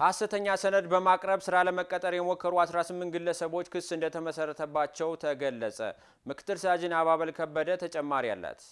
ሐሰተኛ ሰነድ በማቅረብ ስራ ለመቀጠር የሞከሩ 18 ግለሰቦች ክስ እንደተመሰረተባቸው ተገለጸ። ምክትል ሳጅን አባበል ከበደ ተጨማሪ አላት።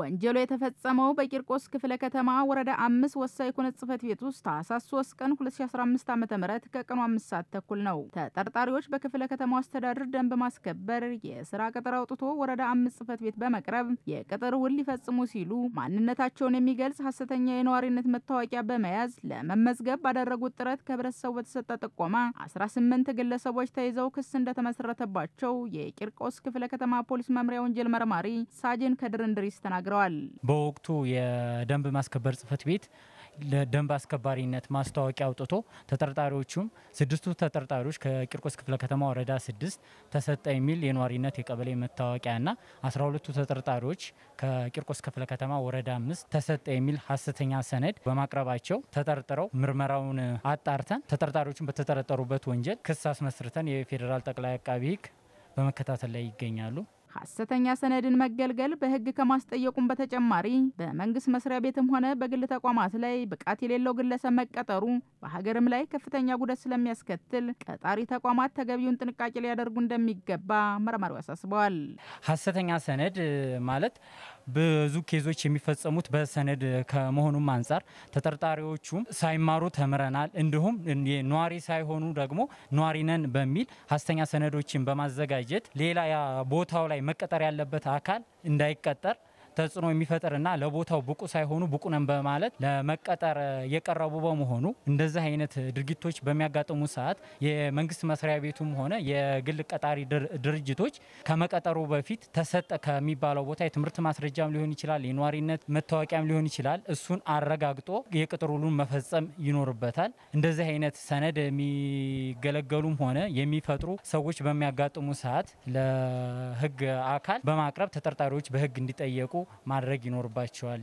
ወንጀሉ የተፈጸመው በቂርቆስ ክፍለ ከተማ ወረዳ አምስት ወሳኝ ኩነት ጽህፈት ቤት ውስጥ ታህሳስ 3 ቀን 2015 ዓ ም ከቀኑ አምስት ሰዓት ተኩል ነው። ተጠርጣሪዎች በክፍለ ከተማው አስተዳደር ደንብ ማስከበር የስራ ቅጥር አውጥቶ ወረዳ አምስት ጽህፈት ቤት በመቅረብ የቅጥር ውል ሊፈጽሙ ሲሉ ማንነታቸውን የሚገልጽ ሀሰተኛ የነዋሪነት መታወቂያ በመያዝ ለመመዝገብ ባደረጉት ጥረት ከህብረተሰቡ በተሰጠ ጥቆማ 18 ግለሰቦች ተይዘው ክስ እንደተመሰረተባቸው የቂርቆስ ክፍለ ከተማ ፖሊስ መምሪያ ወንጀል መርማሪ ሳጅን ከድር እንድሪስ ተናግረዋል። ተናግረዋል። በወቅቱ የደንብ ማስከበር ጽህፈት ቤት ለደንብ አስከባሪነት ማስታወቂያ አውጥቶ ተጠርጣሪዎቹም ስድስቱ ተጠርጣሪዎች ከቂርቆስ ክፍለ ከተማ ወረዳ ስድስት ተሰጠ የሚል የኗሪነት የቀበሌ መታወቂያና አስራ ሁለቱ ተጠርጣሪዎች ከቂርቆስ ክፍለ ከተማ ወረዳ አምስት ተሰጠ የሚል ሀሰተኛ ሰነድ በማቅረባቸው ተጠርጥረው ምርመራውን አጣርተን ተጠርጣሪዎቹን በተጠረጠሩበት ወንጀል ክስ አስመስርተን የፌዴራል ጠቅላይ አቃቢ ህግ በመከታተል ላይ ይገኛሉ። ሐሰተኛ ሰነድን መገልገል በሕግ ከማስጠየቁም በተጨማሪ በመንግስት መስሪያ ቤትም ሆነ በግል ተቋማት ላይ ብቃት የሌለው ግለሰብ መቀጠሩ በሀገርም ላይ ከፍተኛ ጉደት ስለሚያስከትል ቀጣሪ ተቋማት ተገቢውን ጥንቃቄ ሊያደርጉ እንደሚገባ መርማሪው አሳስበዋል። ሐሰተኛ ሰነድ ማለት ብዙ ኬዞች የሚፈጸሙት በሰነድ ከመሆኑም አንጻር ተጠርጣሪዎቹም ሳይማሩ ተምረናል፣ እንዲሁም ነዋሪ ሳይሆኑ ደግሞ ነዋሪ ነን በሚል ሐሰተኛ ሰነዶችን በማዘጋጀት ሌላ ቦታው ላይ መቀጠር ያለበት አካል እንዳይቀጠር ተጽዕኖ የሚፈጥርና ለቦታው ብቁ ሳይሆኑ ብቁ ነን በማለት ለመቀጠር የቀረቡ በመሆኑ እንደዚህ አይነት ድርጊቶች በሚያጋጥሙ ሰዓት የመንግስት መስሪያ ቤቱም ሆነ የግል ቀጣሪ ድርጅቶች ከመቀጠሩ በፊት ተሰጠ ከሚባለው ቦታ የትምህርት ማስረጃም ሊሆን ይችላል፣ የነዋሪነት መታወቂያም ሊሆን ይችላል። እሱን አረጋግጦ የቅጥር ውሉን መፈጸም ይኖርበታል። እንደዚህ አይነት ሰነድ የሚገለገሉም ሆነ የሚፈጥሩ ሰዎች በሚያጋጥሙ ሰዓት ለህግ አካል በማቅረብ ተጠርጣሪዎች በህግ እንዲጠየቁ ማድረግ ይኖርባቸዋል።